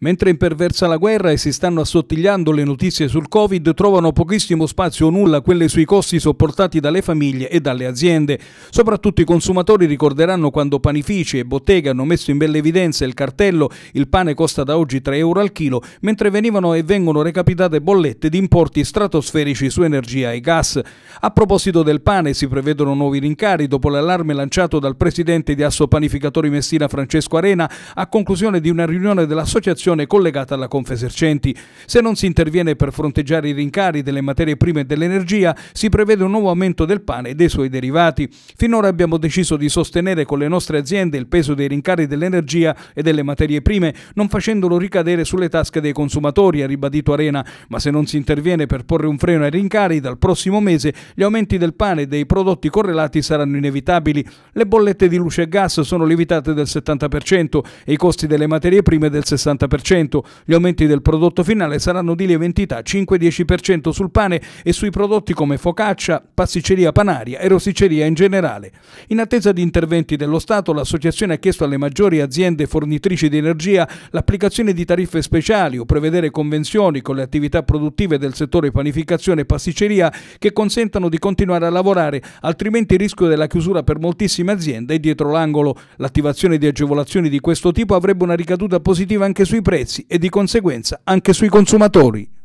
Mentre imperversa la guerra e si stanno assottigliando le notizie sul Covid, trovano pochissimo spazio o nulla quelle sui costi sopportati dalle famiglie e dalle aziende. Soprattutto i consumatori ricorderanno quando panifici e botteghe hanno messo in bella evidenza il cartello il pane costa da oggi 3 euro al chilo, mentre venivano e vengono recapitate bollette di importi stratosferici su energia e gas. A proposito del pane si prevedono nuovi rincari dopo l'allarme lanciato dal presidente di Asso Panificatori Messina Francesco Arena a conclusione di una riunione dell'associazione istituzione collegata alla Confesercenti. Se non si interviene per fronteggiare i rincari delle materie prime e dell'energia, si prevede un nuovo aumento del pane e dei suoi derivati. Finora abbiamo deciso di sostenere con le nostre aziende il peso dei rincari dell'energia e delle materie prime, non facendolo ricadere sulle tasche dei consumatori, ha ribadito Arena, ma se non si interviene per porre un freno ai rincari, dal prossimo mese gli aumenti del pane e dei prodotti correlati saranno inevitabili. Le bollette di luce e gas sono lievitate del 70% e i costi delle materie prime del 60%. 10%. Gli aumenti del prodotto finale saranno di lieve entità 5-10% sul pane e sui prodotti come focaccia, pasticceria panaria e rosticceria in generale. In attesa di interventi dello Stato, l'associazione ha chiesto alle maggiori aziende fornitrici di energia l'applicazione di tariffe speciali o prevedere convenzioni con le attività produttive del settore panificazione e pasticceria che consentano di continuare a lavorare, altrimenti il rischio della chiusura per moltissime aziende è dietro l'angolo. L'attivazione di agevolazioni di questo tipo avrebbe una ricaduta positiva anche sui prodotti prezzi e di conseguenza anche sui consumatori.